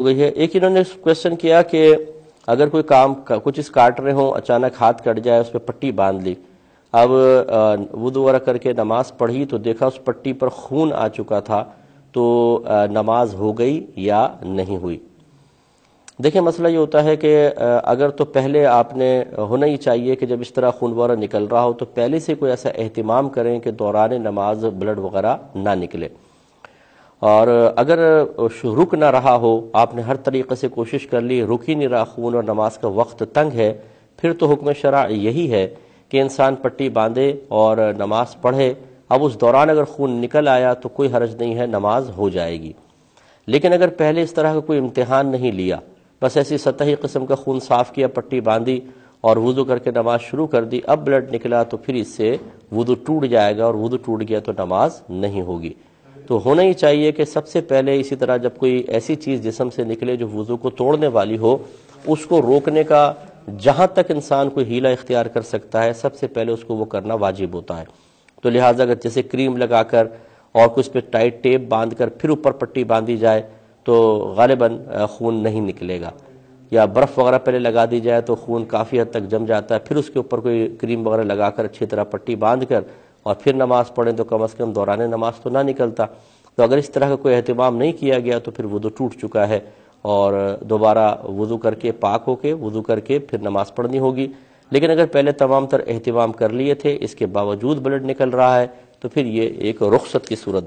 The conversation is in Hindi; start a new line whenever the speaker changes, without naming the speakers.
हो गई है एक इन्होंने क्वेश्चन किया कि अगर कोई काम कुछ इस काट रहे हो अचानक हाथ कट जाए उस पर पट्टी बांध ली अब वुद वगैरह करके नमाज पढ़ी तो देखा उस पट्टी पर खून आ चुका था तो नमाज हो गई या नहीं हुई देखिए मसला ये होता है कि अगर तो पहले आपने होना ही चाहिए कि जब इस तरह खून वगैरह निकल रहा हो तो पहले से कोई ऐसा अहतमाम करें कि दौरान नमाज ब्लड वगैरह ना निकले और अगर रुक ना रहा हो आपने हर तरीके से कोशिश कर ली रुक ही नहीं रहा खून और नमाज का वक्त तंग है फिर तो हुक्म शरा यही है कि इंसान पट्टी बांधे और नमाज पढ़े अब उस दौरान अगर खून निकल आया तो कोई हर्ज नहीं है नमाज हो जाएगी लेकिन अगर पहले इस तरह का कोई इम्तहान नहीं लिया बस ऐसी सतही किस्म का खून साफ़ किया पट्टी बांधी और वज़ू करके नमाज शुरू कर दी अब ब्लड निकला तो फिर इससे वज़ू टूट जाएगा और वज़ू टूट गया तो नमाज नहीं होगी तो होना ही चाहिए कि सबसे पहले इसी तरह जब कोई ऐसी चीज़ जिसम से निकले जो वज़ू को तोड़ने वाली हो उसको रोकने का जहां तक इंसान कोई हीला इख्तियार कर सकता है सबसे पहले उसको वो करना वाजिब होता है तो लिहाजा अगर जैसे क्रीम लगाकर और कुछ पे टाइट टेप बांध कर फिर ऊपर पट्टी बांधी जाए तो गालिबा खून नहीं निकलेगा या बर्फ़ वगैरह पहले लगा दी जाए तो खून काफ़ी हद तक जम जाता है फिर उसके ऊपर कोई क्रीम वगैरह लगाकर अच्छी तरह पट्टी बांध कर और फिर नमाज़ पढ़ें तो कम अज़ कम दौरान नमाज तो ना निकलता तो अगर इस तरह का कोई अहतमाम नहीं किया गया तो फिर वज़ू टूट चुका है और दोबारा वज़ू करके पाक होके वज़ू करके फिर नमाज़ पढ़नी होगी लेकिन अगर पहले तमाम तर अहतमाम कर लिए थे इसके बावजूद ब्लड निकल रहा है तो फिर ये एक रुख्सत की सूरत